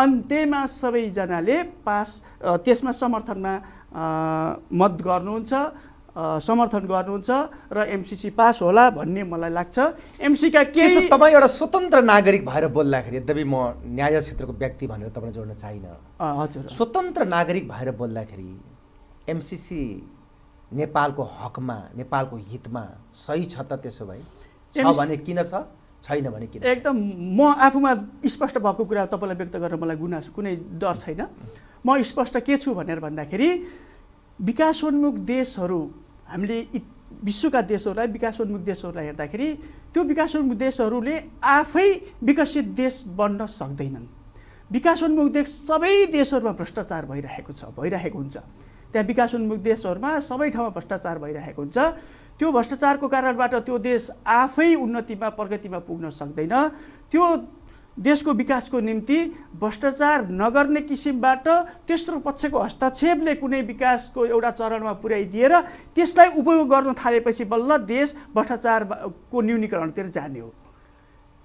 अन्त्यमा सबैजनाले पास त्यसमा समर्थनमा मत गर्नुहुन्छ समर्थन गर्नुहुन्छ र एमसिसी पास होला भन्ने मलाई लाग्छ एमसीका के तपाईँ एउटा स्वतन्त्र नागरिक भएर बोल्दाखेरि यद्यपि म न्याय क्षेत्रको व्यक्ति भनेर तपाईँलाई जोड्न चाहिँ हजुर स्वतन्त्र नागरिक भएर बोल्दाखेरि एमसिसी नेपालको हकमा नेपालको हितमा सही छ त त्यसो भए छ भने किन छ छैन भने किन एकदम म आफूमा स्पष्ट भएको कुरा तपाईँलाई व्यक्त गर्न मलाई गुनासो कुनै डर छैन म स्पष्ट के छु भनेर भन्दाखेरि विकासोन्मुख देशहरू हामीले विश्वका देशहरूलाई विकासोन्मुख देशहरूलाई हेर्दाखेरि त्यो विकासोन्मुख देशहरूले आफै विकसित देश बन्न सक्दैनन् विकासोन्मुख देश सबै देशहरूमा भ्रष्टाचार भइरहेको छ भइरहेको हुन्छ त्यहाँ विकासोन्मुख देशहरूमा सबै ठाउँमा भ्रष्टाचार भइरहेको हुन्छ त्यो भ्रष्टाचारको कारणबाट त्यो देश आफै उन्नतिमा प्रगतिमा पुग्न सक्दैन त्यो देशको विकासको निम्ति भ्रष्टाचार नगर्ने किसिमबाट तेस्रो पक्षको हस्तक्षेपले कुनै विकासको एउटा चरणमा पुर्याइदिएर त्यसलाई उपयोग गर्न थालेपछि बल्ल देश भ्रष्टाचारको न्यूनीकरणतिर जाने हो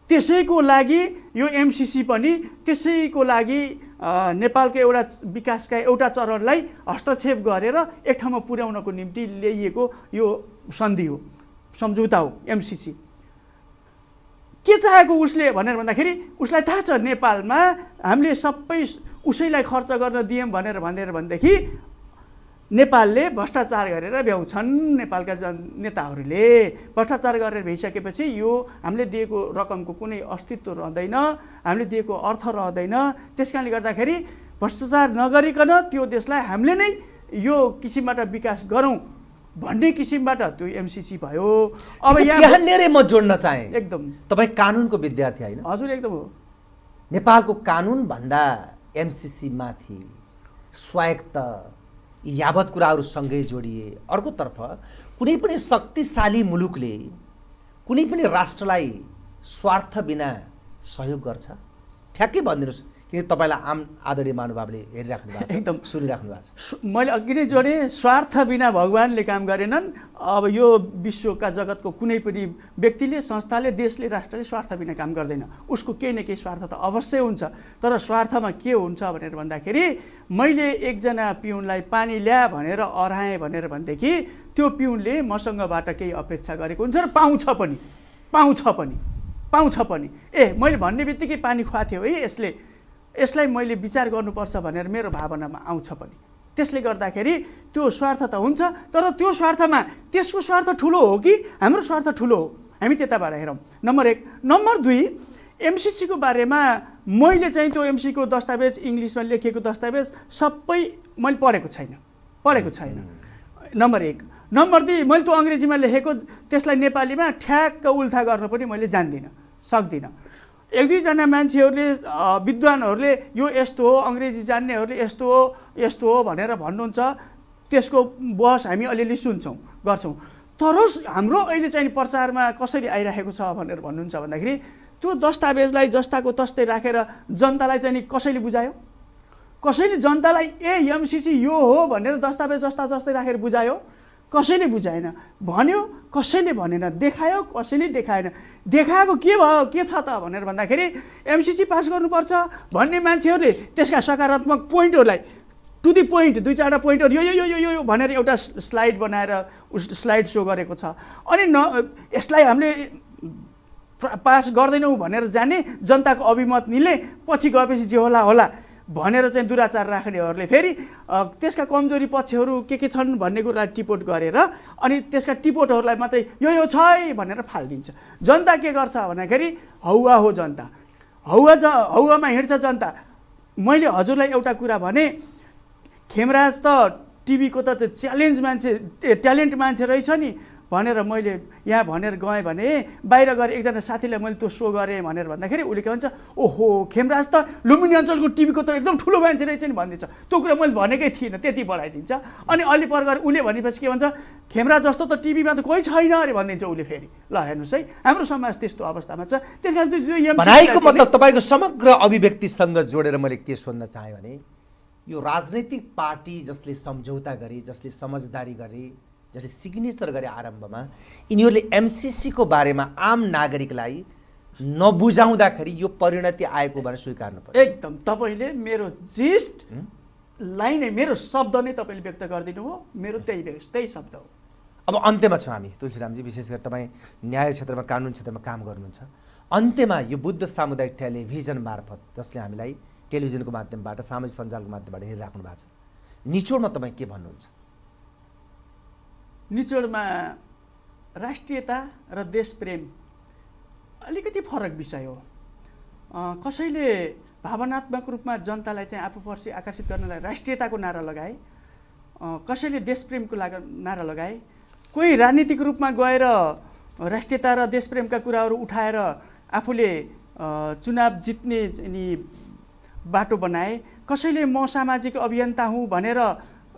त्यसैको लागि यो एमसिसी पनि त्यसैको लागि नेपालको एउटा विकासका एउटा चरणलाई हस्तक्षेप गरेर एक ठाउँमा पुर्याउनको निम्ति ल्याइएको यो सन्धि हो सम्झौता हो एमसिसी के चाहेको उसले भनेर भन्दाखेरि उसलाई थाहा छ नेपालमा हामीले सबै उसैलाई खर्च गर्न दियौँ भनेर भनेर भनेदेखि नेपालले भ्रष्टाचार गरेर भ्याउँछन् नेपालका जन नेताहरूले भ्रष्टाचार गरेर भइसकेपछि यो हामीले दिएको रकमको कुनै अस्तित्व रहँदैन हामीले दिएको अर्थ रहँदैन त्यस कारणले गर्दाखेरि भ्रष्टाचार नगरिकन त्यो देशलाई हामीले नै यो किसिमबाट विकास गरौँ भन्ने किसिमबाट त्यो एमसिसी भयो अब यहाँनिर म जोड्न चाहेँ एकदम तपाईँ कानुनको विद्यार्थी होइन हजुर एकदम हो नेपालको कानुनभन्दा एमसिसीमाथि स्वायत्त यावत कुराहरूसँगै जोडिए अर्कोतर्फ कुनै पनि शक्तिशाली मुलुकले कुनै पनि राष्ट्रलाई स्वार्थ बिना सहयोग गर्छ ठ्याक्कै भनिदिनुहोस् किनकि तपाईँलाई आम आदरणीय महानुभावले हेरिराख्नु भएको छ एकदम सुनिराख्नु भएको छ मैले अघि नै जोडेँ स्वार्थ बिना भगवान्ले काम गरेनन् अब यो विश्वका जगतको कुनै पनि व्यक्तिले संस्थाले देशले राष्ट्रले स्वार्थ बिना काम गर्दैन उसको केही न केही स्वार्थ त अवश्य हुन्छ तर स्वार्थमा के हुन्छ भनेर भन्दाखेरि मैले एकजना पिउनलाई पानी ल्या भनेर अह्राएँ भनेर भनेदेखि त्यो पिउनले मसँगबाट केही अपेक्षा गरेको हुन्छ र पाउँछ पनि पाउँछ पनि पाउँछ पनि ए मैले भन्ने बित्तिकै पानी खुवाएको थिएँ है यसले यसलाई मैले विचार गर्नुपर्छ भनेर मेरो भावनामा आउँछ पनि त्यसले गर्दाखेरि त्यो स्वार्थ त हुन्छ तर त्यो स्वार्थमा त्यसको स्वार्थ ठुलो हो कि हाम्रो स्वार्थ ठुलो हो हामी त्यताबाट हेरौँ नम्बर एक नम्बर दुई एमसिसीको बारेमा मैले चाहिँ त्यो एमसिसीको दस्तावेज इङ्ग्लिसमा लेखिएको दस्तावेज सबै मैले पढेको छैन पढेको छैन नम्बर एक नम्बर दुई मैले त्यो अङ्ग्रेजीमा लेखेको त्यसलाई नेपालीमा ठ्याक्क उल्था गर्न पनि मैले जान्दिनँ सक्दिनँ एक दुईजना मान्छेहरूले विद्वानहरूले यो यस्तो हो अङ्ग्रेजी जान्नेहरूले यस्तो हो यस्तो हो भनेर भन्नुहुन्छ त्यसको बहस हामी अलिअलि सुन्छौँ गर्छौँ तर हाम्रो अहिले चाहिँ प्रचारमा कसरी आइरहेको छ भनेर भन्नुहुन्छ भन्दाखेरि त्यो दस्तावेजलाई जस्ताको तस्तै राखेर जनतालाई चाहिँ नि कसैले बुझायो कसैले जनतालाई ए एमसिसी यो हो भनेर दस्तावेज जस्ता जस्तै राखेर बुझायो कसैले बुझाएन भन्यो कसैले भनेन देखायो कसैले देखाएन देखाएको के भयो के छ त भनेर भन्दाखेरि एमसिसी पास गर्नुपर्छ भन्ने मान्छेहरूले त्यसका सकारात्मक पोइन्टहरूलाई टु दि पोइन्ट दुई चारवटा पोइन्टहरू यो यो यो भनेर एउटा स्लाइड बनाएर उस स्लाइड सो गरेको छ अनि न यसलाई हामीले पास गर्दैनौँ भनेर जाने जनताको अभिमत निले पछि गएपछि जे होला होला भनेर चाहिँ दुराचार राख्नेहरूले फेरि त्यसका कमजोरी पक्षहरू के के छन् भन्ने कुरालाई टिपोट गरेर अनि त्यसका टिपोटहरूलाई मात्रै यो यो छ है भनेर फालिदिन्छ जनता के गर्छ भन्दाखेरि हौवा हो जनता हौवा ज हौवामा हिँड्छ जनता मैले हजुरलाई एउटा कुरा भने खेमराज त टिभीको त च्यालेन्ज मान्छे ट्यालेन्ट मान्छे रहेछ नि भनेर मैले यहाँ भनेर गएँ भने बाहिर गएर एकजना साथीलाई मैले त्यो सो गरेँ भनेर भन्दाखेरि उसले के भन्छ ओहो खेमराज त लुम्बिनी अञ्चलको टिभीको त एकदम ठुलो मान्छे रहेछ नि भनिदिन्छ त्यो कुरा मैले भनेकै थिइनँ त्यति बढाइदिन्छ अनि अलि पर गएर उसले भनेपछि के भन्छ खेमराज जस्तो त टिभीमा त कोही छैन अरे भनिदिन्छ उसले फेरि ल हेर्नुहोस् है हाम्रो समाज त्यस्तो अवस्थामा छ त्यस कारण मतलब तपाईँको समग्र अभिव्यक्तिसँग जोडेर मैले के सोध्न चाहेँ भने यो राजनैतिक पार्टी जसले सम्झौता गरे जसले समझदारी गरे जसले सिग्नेचर गरे आरम्भमा यिनीहरूले एमसिसीको बारेमा आम नागरिकलाई नबुझाउँदाखेरि यो परिणति आएको भनेर स्वीकार्नु पर्यो एकदम तपाईँले मेरो जिस्ट लाइनै मेरो शब्द नै तपाईँले व्यक्त गरिदिनु हो मेरो त्यही त्यही शब्द हो अब अन्त्यमा छौँ हामी तुलसीरामजी विशेष गरी तपाईँ न्याय क्षेत्रमा कानुन क्षेत्रमा काम गर्नुहुन्छ अन्त्यमा यो बुद्ध सामुदायिक टेलिभिजन मार्फत जसले हामीलाई टेलिभिजनको माध्यमबाट सामाजिक सञ्जालको माध्यमबाट हेरिराख्नु भएको छ निचोडमा तपाईँ के भन्नुहुन्छ निचोडमा राष्ट्रियता र देशप्रेम अलिकति फरक विषय हो कसैले भावनात्मक रूपमा जनतालाई चाहिँ आफूपर्सि आकर्षित गर्नलाई राष्ट्रियताको नारा लगाए कसैले देशप्रेमको लाग नारा लगाए कोही राजनीतिक रूपमा गएर राष्ट्रियता र देशप्रेमका कुराहरू उठाएर आफूले चुनाव जित्ने नि बाटो बनाए कसैले म सामाजिक अभियन्ता हुँ भनेर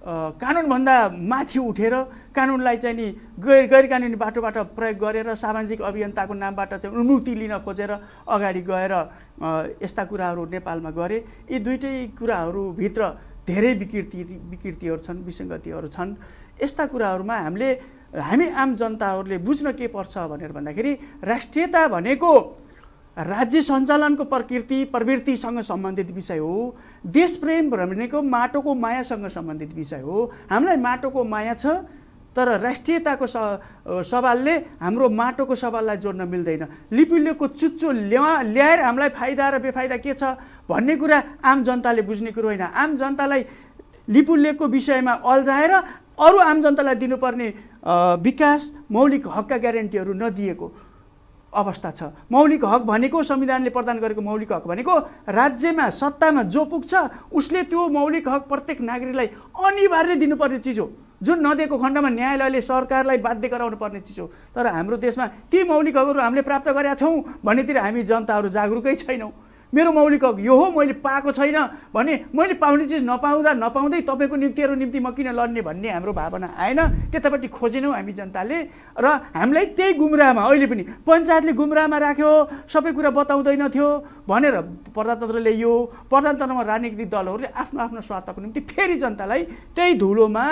कानुनभन्दा माथि उठेर कानुनलाई चाहिँ नि गैर गैर कानुनी बाटोबाट प्रयोग गरेर सामाजिक अभियन्ताको नामबाट चाहिँ उन्मुक्ति लिन खोजेर अगाडि गएर यस्ता कुराहरू नेपालमा गरे यी दुइटै कुराहरूभित्र धेरै विकृति विकृतिहरू छन् विसङ्गतिहरू छन् यस्ता कुराहरूमा हामीले हामी आम जनताहरूले बुझ्न के पर्छ भनेर भन्दाखेरि राष्ट्रियता भनेको राज्य सञ्चालनको प्रकृति प्रवृत्तिसँग सम्बन्धित विषय हो देशप्रेम भनेको माटोको मायासँग सम्बन्धित विषय हो हामीलाई माटोको माया छ तर राष्ट्रियताको सवालले हाम्रो माटोको सवाललाई जोड्न मिल्दैन लिपिलेको चुच्चो ल्या ल्याएर हामीलाई फाइदा र बेफाइदा के छ भन्ने कुरा आम जनताले बुझ्ने कुरो होइन आम जनतालाई लिपुलेखको विषयमा अल्झाएर अरू आम जनतालाई दिनुपर्ने विकास मौलिक हकका ग्यारेन्टीहरू नदिएको अवस्था छ मौलिक हक भनेको संविधानले प्रदान गरेको मौलिक हक भनेको राज्यमा सत्तामा जो पुग्छ उसले त्यो मौलिक हक प्रत्येक नागरिकलाई अनिवार्य दिनुपर्ने चिज हो जुन नदिएको खण्डमा न्यायालयले सरकारलाई बाध्य गराउनु पर्ने चिज हो तर हाम्रो देशमा ती मौलिक हकहरू हामीले प्राप्त गरेका छौँ भन्नेतिर हामी जनताहरू जागरुकै छैनौँ मेरो मौलिक हक यो हो मैले पाएको छैन भने मैले पाउने चिज नपाउँदा नपाउँदै तपाईँको निम्ति निम्ति म किन लड्ने भन्ने हाम्रो भावना आएन त्यतापट्टि खोजेनौँ हामी जनताले र हामीलाई त्यही गुमराहमा अहिले पनि पञ्चायतले गुमरामा राख्यो सबै कुरा बताउँदैन थियो भनेर प्रजातन्त्रले यो प्रजातन्त्रमा राजनीतिक दलहरूले आफ्नो आफ्नो स्वार्थको निम्ति फेरि जनतालाई त्यही धुलोमा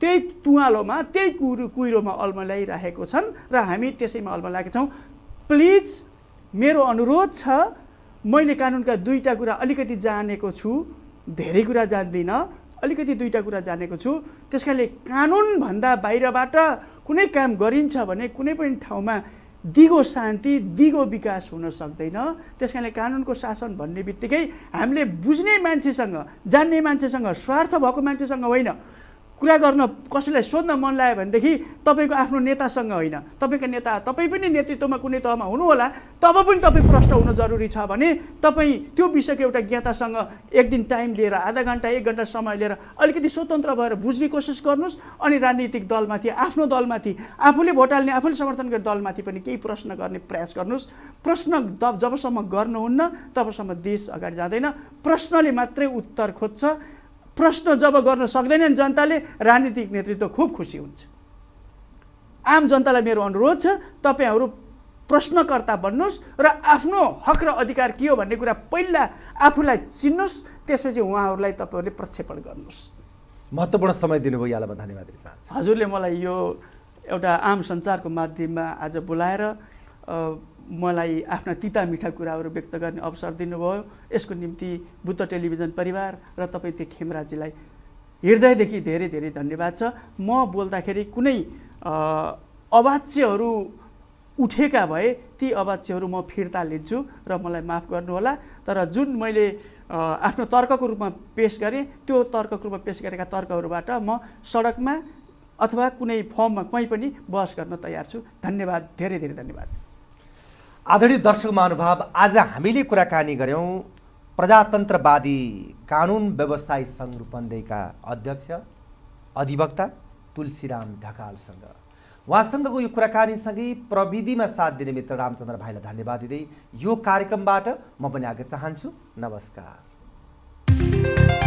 त्यही तुवालोमा त्यही कुरो कुहिरोमा अल्मल्याइराखेको छन् र हामी त्यसैमा अल्मल्याएका छौँ प्लिज मेरो अनुरोध छ मैले कानुनका दुईवटा कुरा अलिकति जानेको छु धेरै कुरा जान्दिनँ अलिकति दुईवटा कुरा जानेको छु त्यस कारणले कानुनभन्दा बाहिरबाट कुनै काम गरिन्छ भने कुनै पनि ठाउँमा दिगो शान्ति दिगो विकास हुन सक्दैन त्यस कारणले कानुनको शासन भन्ने बित्तिकै हामीले बुझ्ने मान्छेसँग जान्ने मान्छेसँग स्वार्थ भएको मान्छेसँग होइन कुरा गर्न कसैलाई सोध्न मन लाग्यो भनेदेखि तपाईँको आफ्नो नेतासँग होइन तपाईँको नेता तपाईँ पनि नेतृत्वमा कुनै तहमा हुनुहोला तब पनि तपाईँ प्रष्ट हुनु जरुरी छ भने तपाईँ त्यो विषयको एउटा ज्ञातासँग एक दिन टाइम लिएर आधा घन्टा एक घन्टा समय लिएर अलिकति स्वतन्त्र भएर बुझ्ने कोसिस गर्नुहोस् अनि राजनीतिक दलमाथि आफ्नो दलमाथि आफूले भोट हाल्ने आफूले समर्थन गर्ने दलमाथि पनि केही प्रश्न गर्ने प्रयास गर्नुहोस् प्रश्न जबसम्म गर्नुहुन्न तबसम्म देश अगाडि जाँदैन प्रश्नले मात्रै उत्तर खोज्छ प्रश्न जब गर्न सक्दैनन् जनताले राजनीतिक नेतृत्व खुब खुसी हुन्छ आम जनतालाई मेरो अनुरोध छ तपाईँहरू प्रश्नकर्ता बन्नुहोस् र आफ्नो हक र अधिकार के हो भन्ने कुरा पहिला आफूलाई चिन्नुहोस् त्यसपछि उहाँहरूलाई तपाईँहरूले प्रक्षेपण गर्नुहोस् महत्त्वपूर्ण समय दिनुभयो यहाँलाई म धन्यवाद दिन चाहन्छु हजुरले मलाई यो एउटा आम सञ्चारको माध्यममा आज बोलाएर मलाई आफ्ना तिता मिठा कुराहरू व्यक्त गर्ने अवसर दिनुभयो यसको निम्ति बुद्ध टेलिभिजन परिवार र तपाईँ त्यो खेमराजीलाई हृदयदेखि धेरै धेरै धन्यवाद छ म बोल्दाखेरि कुनै अवाच्यहरू उठेका भए ती अवाच्यहरू म फिर्ता लिन्छु र मलाई माफ गर्नुहोला तर जुन मैले आफ्नो तर्कको रूपमा पेस गरेँ त्यो तर्कको रूपमा पेस गरेका तर्कहरूबाट म सडकमा अथवा कुनै फर्ममा कहीँ पनि बहस गर्न तयार छु धन्यवाद धेरै धेरै धन्यवाद आदरणीय दर्शक महानुभाव आज हामीले कुराकानी गऱ्यौँ प्रजातन्त्रवादी कानुन व्यवसाय सङ्घ रूपन्देहीका अध्यक्ष अधिवक्ता तुलसीराम ढकालसँग उहाँसँगको यो कुराकानीसँगै प्रविधिमा साथ दिने मित्र रामचन्द्र भाइलाई धन्यवाद दिँदै यो कार्यक्रमबाट म पनि आएको चाहन्छु नमस्कार